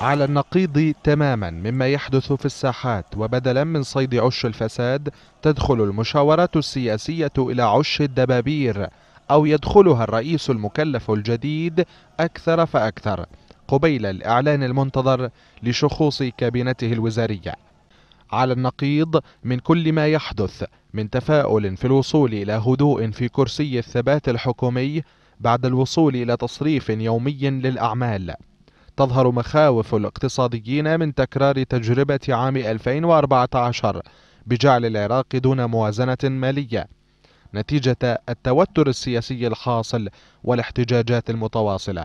على النقيض تماما مما يحدث في الساحات وبدلا من صيد عش الفساد تدخل المشاورات السياسية إلى عش الدبابير أو يدخلها الرئيس المكلف الجديد أكثر فأكثر قبيل الإعلان المنتظر لشخوص كابينته الوزارية على النقيض من كل ما يحدث من تفاؤل في الوصول إلى هدوء في كرسي الثبات الحكومي بعد الوصول إلى تصريف يومي للأعمال تظهر مخاوف الاقتصاديين من تكرار تجربة عام 2014 بجعل العراق دون موازنة مالية نتيجة التوتر السياسي الحاصل والاحتجاجات المتواصلة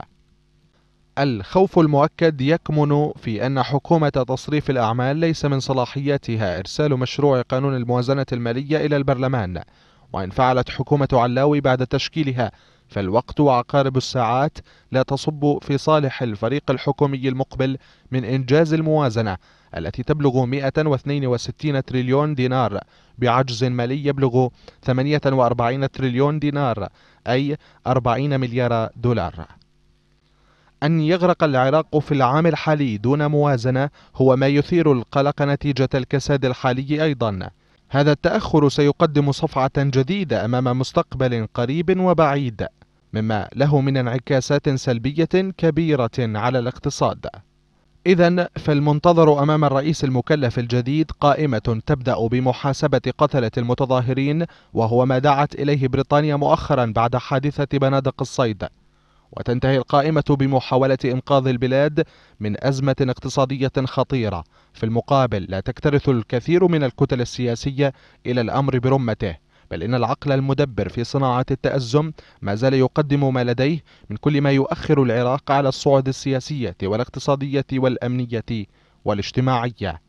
الخوف المؤكد يكمن في أن حكومة تصريف الأعمال ليس من صلاحياتها إرسال مشروع قانون الموازنة المالية إلى البرلمان وإن فعلت حكومة علاوي بعد تشكيلها فالوقت وعقارب الساعات لا تصب في صالح الفريق الحكومي المقبل من إنجاز الموازنة التي تبلغ 162 تريليون دينار بعجز مالي يبلغ 48 تريليون دينار أي 40 مليار دولار أن يغرق العراق في العام الحالي دون موازنة هو ما يثير القلق نتيجة الكساد الحالي أيضاً هذا التأخر سيقدم صفعة جديدة أمام مستقبل قريب وبعيد مما له من انعكاسات سلبية كبيرة على الاقتصاد إذا فالمنتظر أمام الرئيس المكلف الجديد قائمة تبدأ بمحاسبة قتلة المتظاهرين وهو ما دعت إليه بريطانيا مؤخرا بعد حادثة بنادق الصيد وتنتهي القائمة بمحاولة إنقاذ البلاد من أزمة اقتصادية خطيرة في المقابل لا تكترث الكثير من الكتل السياسية إلى الأمر برمته بل إن العقل المدبر في صناعة التأزم ما زال يقدم ما لديه من كل ما يؤخر العراق على الصعود السياسية والاقتصادية والأمنية والاجتماعية